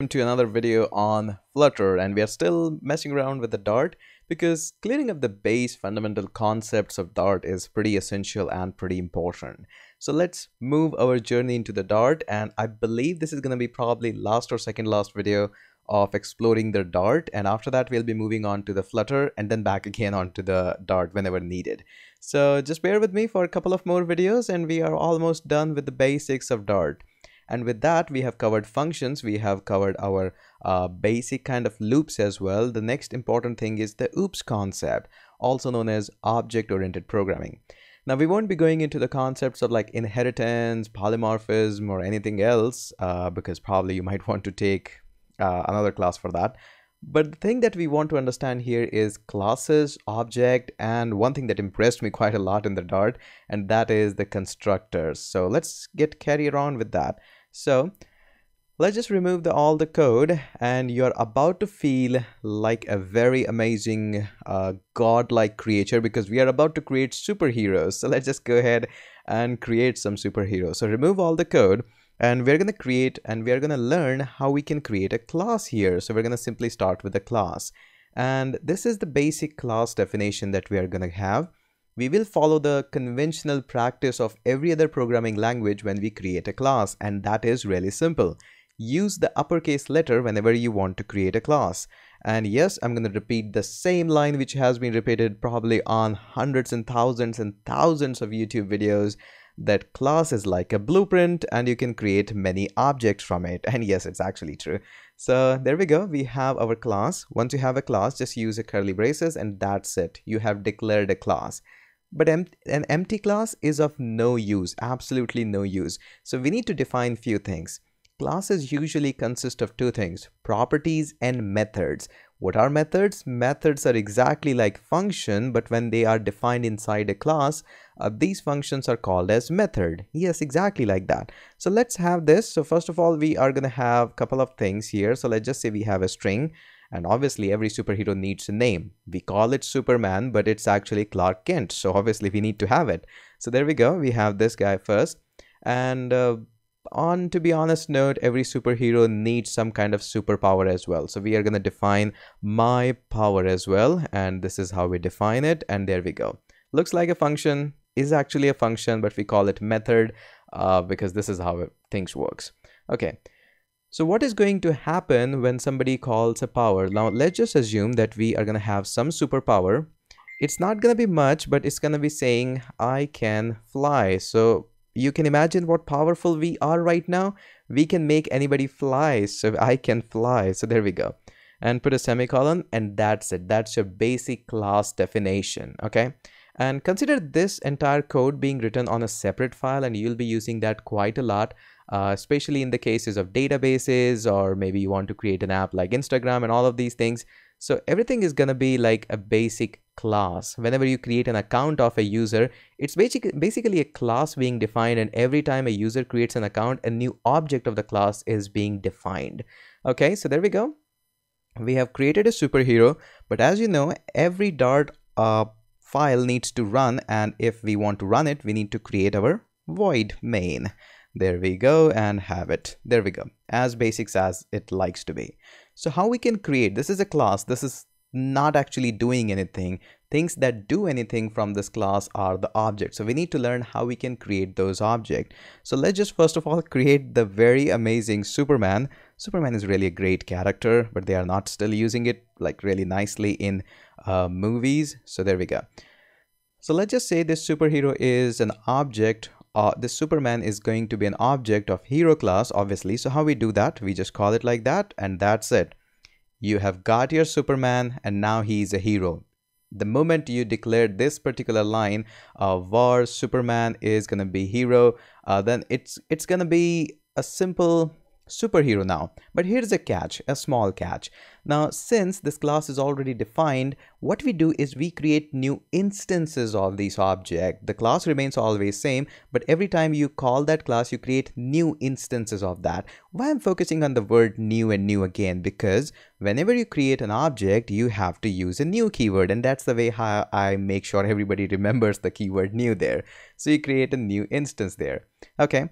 welcome to another video on flutter and we are still messing around with the dart because clearing up the base fundamental concepts of dart is pretty essential and pretty important so let's move our journey into the dart and i believe this is going to be probably last or second last video of exploring the dart and after that we'll be moving on to the flutter and then back again onto the dart whenever needed so just bear with me for a couple of more videos and we are almost done with the basics of dart and with that we have covered functions we have covered our uh, basic kind of loops as well the next important thing is the oops concept also known as object oriented programming now we won't be going into the concepts of like inheritance polymorphism or anything else uh, because probably you might want to take uh, another class for that but the thing that we want to understand here is classes, object, and one thing that impressed me quite a lot in the Dart, and that is the constructors. So let's get carried on with that. So let's just remove the, all the code and you're about to feel like a very amazing uh, godlike creature because we are about to create superheroes. So let's just go ahead and create some superheroes. So remove all the code and we're going to create and we're going to learn how we can create a class here. So we're going to simply start with a class. And this is the basic class definition that we are going to have. We will follow the conventional practice of every other programming language when we create a class and that is really simple. Use the uppercase letter whenever you want to create a class. And yes, I'm going to repeat the same line which has been repeated probably on hundreds and thousands and thousands of YouTube videos that class is like a blueprint and you can create many objects from it. And yes, it's actually true. So there we go. We have our class. Once you have a class, just use a curly braces and that's it. You have declared a class. But an empty class is of no use, absolutely no use. So we need to define few things. Classes usually consist of two things, properties and methods. What are methods? Methods are exactly like function, but when they are defined inside a class, uh, these functions are called as method yes exactly like that so let's have this so first of all we are gonna have a couple of things here so let's just say we have a string and obviously every superhero needs a name we call it superman but it's actually clark kent so obviously we need to have it so there we go we have this guy first and uh, on to be honest note every superhero needs some kind of superpower as well so we are going to define my power as well and this is how we define it and there we go looks like a function is actually a function, but we call it method uh, because this is how it, things works. Okay. So what is going to happen when somebody calls a power? Now let's just assume that we are going to have some superpower. It's not going to be much, but it's going to be saying I can fly. So you can imagine what powerful we are right now. We can make anybody fly. So I can fly. So there we go. And put a semicolon and that's it. That's your basic class definition. Okay. And consider this entire code being written on a separate file and you'll be using that quite a lot, uh, especially in the cases of databases or maybe you want to create an app like Instagram and all of these things. So everything is going to be like a basic class. Whenever you create an account of a user, it's basic, basically a class being defined and every time a user creates an account, a new object of the class is being defined. Okay, so there we go. We have created a superhero, but as you know, every Dart uh, file needs to run and if we want to run it we need to create our void main there we go and have it there we go as basics as it likes to be so how we can create this is a class this is not actually doing anything. Things that do anything from this class are the objects. So we need to learn how we can create those objects. So let's just first of all create the very amazing Superman. Superman is really a great character, but they are not still using it like really nicely in uh, movies. So there we go. So let's just say this superhero is an object uh, this Superman is going to be an object of hero class obviously so how we do that we just call it like that and that's it you have got your Superman and now he is a hero. The moment you declare this particular line, of war Superman is gonna be hero, uh, then it's it's gonna be a simple superhero now. But here's a catch, a small catch. Now, since this class is already defined, what we do is we create new instances of this object. The class remains always same, but every time you call that class, you create new instances of that. Why I'm focusing on the word new and new again, because whenever you create an object, you have to use a new keyword. And that's the way how I make sure everybody remembers the keyword new there. So you create a new instance there. Okay.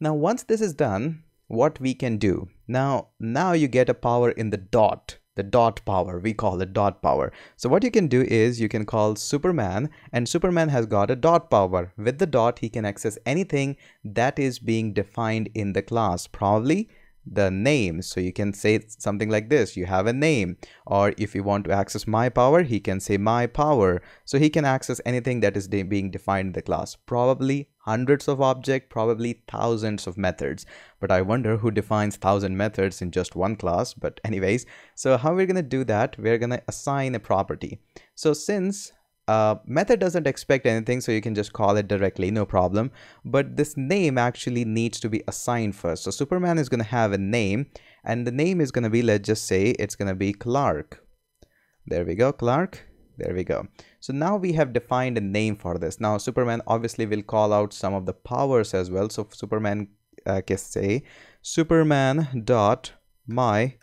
Now, once this is done, what we can do now now you get a power in the dot the dot power we call it dot power so what you can do is you can call superman and superman has got a dot power with the dot he can access anything that is being defined in the class probably the name so you can say something like this you have a name or if you want to access my power he can say my power so he can access anything that is de being defined in the class probably hundreds of object probably thousands of methods but i wonder who defines thousand methods in just one class but anyways so how we're gonna do that we're gonna assign a property so since uh, method doesn't expect anything so you can just call it directly no problem but this name actually needs to be assigned first so superman is going to have a name and the name is going to be let's just say it's going to be clark there we go clark there we go so now we have defined a name for this now superman obviously will call out some of the powers as well so superman uh, can say superman dot my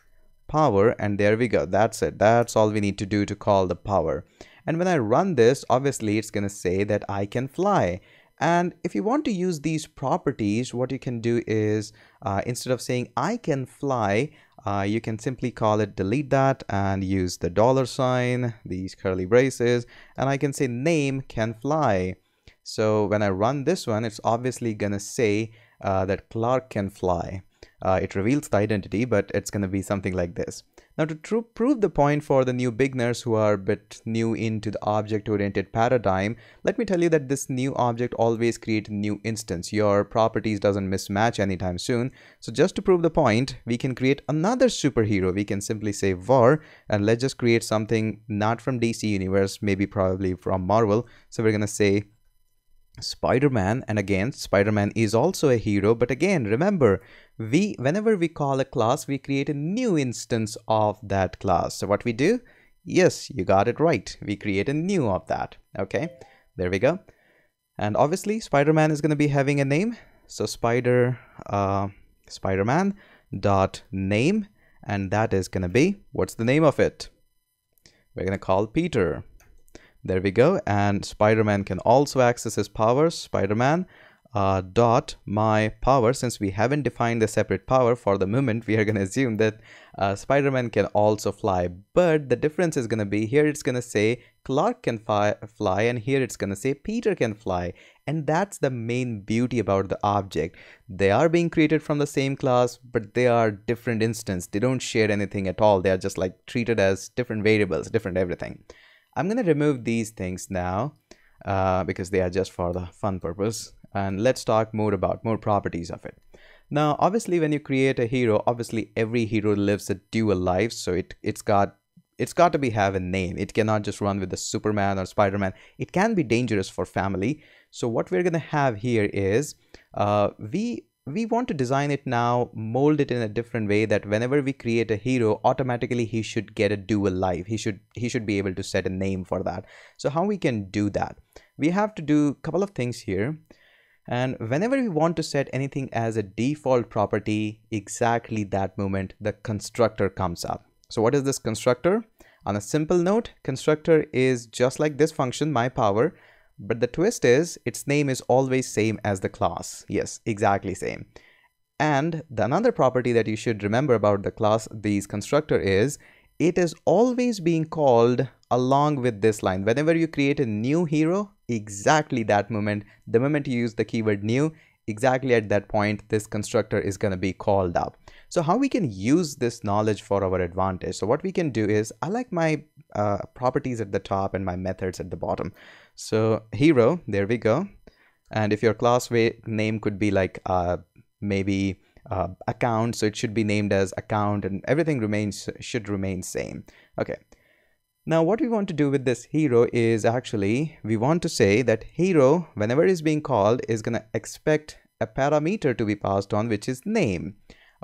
power and there we go that's it that's all we need to do to call the power and when I run this obviously it's gonna say that I can fly and if you want to use these properties what you can do is uh, instead of saying I can fly uh, you can simply call it delete that and use the dollar sign these curly braces and I can say name can fly so when I run this one it's obviously gonna say uh, that Clark can fly uh, it reveals the identity, but it's going to be something like this. Now to prove the point for the new beginners who are a bit new into the object-oriented paradigm, let me tell you that this new object always creates a new instance. Your properties doesn't mismatch anytime soon. So just to prove the point, we can create another superhero. We can simply say var and let's just create something not from DC Universe, maybe probably from Marvel. So we're going to say Spider-Man and again Spider-Man is also a hero but again remember we whenever we call a class we create a new instance of that class so what we do yes you got it right we create a new of that okay there we go and obviously Spider-Man is going to be having a name so spider uh, Spider-Man dot name and that is going to be what's the name of it we're going to call Peter there we go. And Spider-Man can also access his powers. Spider-Man uh, dot my power since we haven't defined a separate power for the moment we are going to assume that uh, spider-man can also fly but the difference is going to be here it's going to say clark can fly, fly and here it's going to say peter can fly and that's the main beauty about the object they are being created from the same class but they are different instance they don't share anything at all they are just like treated as different variables different everything I'm going to remove these things now uh, because they are just for the fun purpose. And let's talk more about more properties of it. Now, obviously, when you create a hero, obviously every hero lives a dual life. So it, it's got it's got to be have a name. It cannot just run with the Superman or Spider-Man. It can be dangerous for family. So what we're going to have here is uh, we we want to design it now, mold it in a different way that whenever we create a hero, automatically he should get a dual life. He should he should be able to set a name for that. So how we can do that? We have to do a couple of things here. And whenever we want to set anything as a default property, exactly that moment, the constructor comes up. So what is this constructor? On a simple note, constructor is just like this function, my power, but the twist is its name is always same as the class. Yes, exactly same. And the another property that you should remember about the class these constructor is it is always being called along with this line. Whenever you create a new hero, exactly that moment, the moment you use the keyword new, exactly at that point, this constructor is going to be called up. So how we can use this knowledge for our advantage. So what we can do is I like my uh, properties at the top and my methods at the bottom. So hero, there we go. And if your class name could be like uh, maybe uh, account, so it should be named as account and everything remains should remain same. Okay. Now what we want to do with this hero is actually, we want to say that hero, whenever is being called, is going to expect a parameter to be passed on, which is name.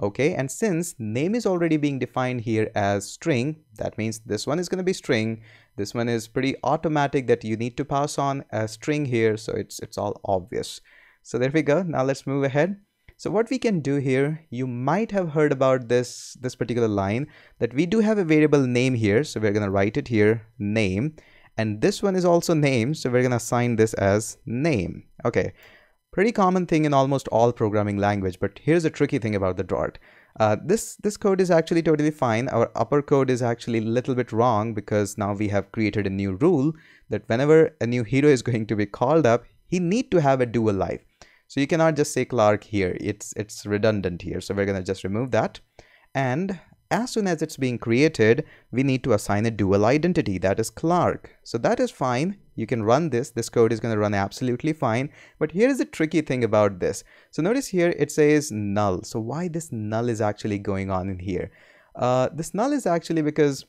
Okay, and since name is already being defined here as string, that means this one is going to be string this one is pretty automatic that you need to pass on a string here. So it's, it's all obvious. So there we go. Now let's move ahead. So what we can do here, you might have heard about this, this particular line that we do have a variable name here. So we're going to write it here, name. And this one is also name. So we're going to assign this as name. Okay. Pretty common thing in almost all programming language, but here's a tricky thing about the Dart. Uh, this, this code is actually totally fine. Our upper code is actually a little bit wrong because now we have created a new rule that whenever a new hero is going to be called up, he need to have a dual life. So you cannot just say Clark here. It's, it's redundant here. So we're going to just remove that. And as soon as it's being created, we need to assign a dual identity, that is Clark. So that is fine. You can run this. This code is going to run absolutely fine. But here is the tricky thing about this. So notice here it says null. So why this null is actually going on in here? Uh, this null is actually because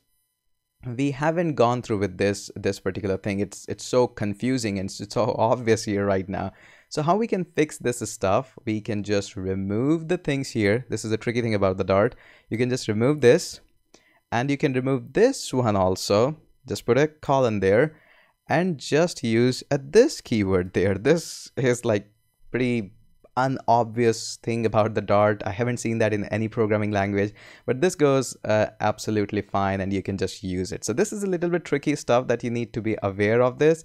we haven't gone through with this this particular thing. It's it's so confusing and it's so obvious here right now. So how we can fix this stuff, we can just remove the things here. This is a tricky thing about the dart. You can just remove this and you can remove this one also. Just put a colon there and just use a this keyword there. This is like pretty unobvious thing about the dart i haven't seen that in any programming language but this goes uh, absolutely fine and you can just use it so this is a little bit tricky stuff that you need to be aware of this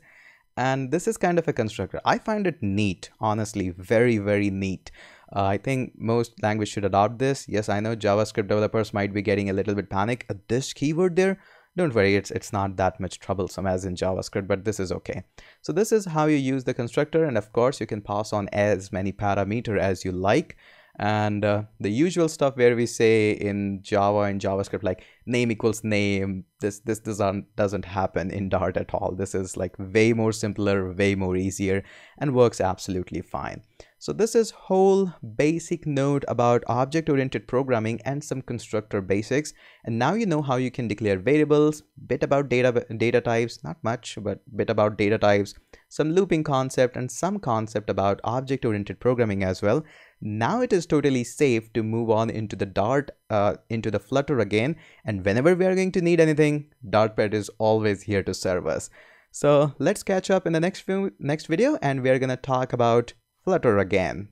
and this is kind of a constructor. I find it neat, honestly, very, very neat. Uh, I think most language should adopt this. Yes, I know JavaScript developers might be getting a little bit panic at this keyword there. Don't worry, it's, it's not that much troublesome as in JavaScript, but this is okay. So this is how you use the constructor. And of course, you can pass on as many parameter as you like and uh, the usual stuff where we say in java and javascript like name equals name this this doesn't doesn't happen in dart at all this is like way more simpler way more easier and works absolutely fine so this is whole basic note about object-oriented programming and some constructor basics. And now you know how you can declare variables, bit about data, data types, not much, but bit about data types, some looping concept and some concept about object-oriented programming as well. Now it is totally safe to move on into the Dart, uh, into the Flutter again. And whenever we are going to need anything, Dartpad is always here to serve us. So let's catch up in the next few, next video and we are going to talk about Flutter again.